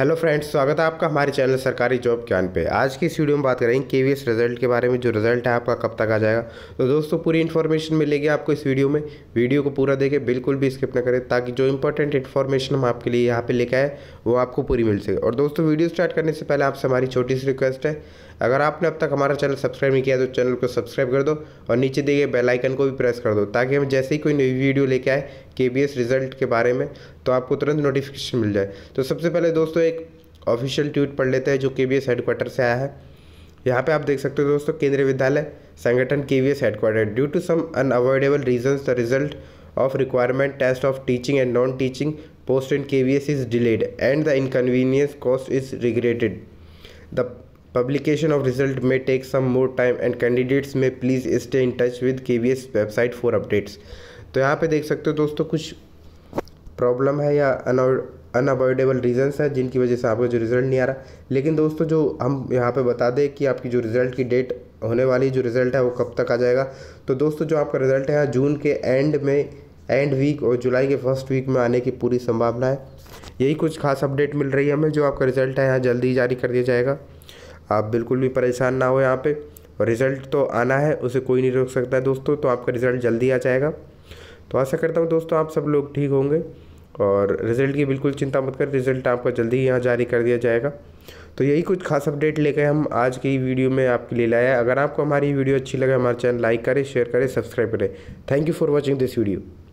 hello friends स्वागत है आपका हमारे चैनल सरकारी जॉब ज्ञान पे आज की इस वीडियो में बात करेंगे के वी रिजल्ट के बारे में जो रिजल्ट है आपका कब तक आ जाएगा तो दोस्तों पूरी इन्फॉर्मेशन मिलेगी आपको इस वीडियो में वीडियो को पूरा देखें बिल्कुल भी स्किप ना करें ताकि जो इंपॉर्टेंट इन्फॉर्मेशन हम आपके लिए यहाँ पर लेके आए वो आपको पूरी मिल सके और दोस्तों वीडियो स्टार्ट करने से पहले आपसे हमारी छोटी सी रिक्वेस्ट है अगर आपने अब तक हमारा चैनल सब्सक्राइब नहीं किया तो चैनल को सब्सक्राइब कर दो और नीचे दिए बेलाइकन को भी प्रेस कर दो ताकि हम जैसे ही कोई नई वीडियो लेके आए के बी एस रिजल्ट के बारे में तो आपको तुरंत नोटिफिकेशन मिल जाए तो सबसे पहले दोस्तों एक ऑफिशियल ट्वीट पढ़ लेते हैं जो के बी से आया है यहाँ पे आप देख सकते हो दोस्तों केंद्रीय Vidyalaya Sangathan K V S headquarter due to some unavoidable reasons the result of requirement test of teaching and non teaching post in K V S is delayed and the inconvenience caused is regretted the publication of result may take some more time and candidates may please stay in touch with K V S website for updates तो यहाँ पे देख सकते हो दोस्तों कुछ problem है या अनअवॉइडेबल रीजंस है जिनकी वजह से आपका जो रिज़ल्ट नहीं आ रहा लेकिन दोस्तों जो हम यहाँ पे बता दें कि आपकी जो रिज़ल्ट की डेट होने वाली जो रिज़ल्ट है वो कब तक आ जाएगा तो दोस्तों जो आपका रिज़ल्ट है जून के एंड में एंड वीक और जुलाई के फर्स्ट वीक में आने की पूरी संभावना है यही कुछ खास अपडेट मिल रही है हमें जो आपका रिज़ल्ट है यहाँ जल्दी जारी कर दिया जाएगा आप बिल्कुल भी परेशान ना हो यहाँ पर रिज़ल्ट तो आना है उसे कोई नहीं रोक सकता है दोस्तों तो आपका रिज़ल्ट जल्दी आ जाएगा तो आशा करता हूँ दोस्तों आप सब लोग ठीक होंगे और रिज़ल्ट की बिल्कुल चिंता मत कर रिज़ल्ट आपका जल्दी ही यहाँ जारी कर दिया जाएगा तो यही कुछ खास अपडेट लेकर हम आज की वीडियो में आपके लिए लाया अगर आपको हमारी वीडियो अच्छी लगे हमारे चैनल लाइक करें शेयर करें सब्सक्राइब करें thank you for watching this video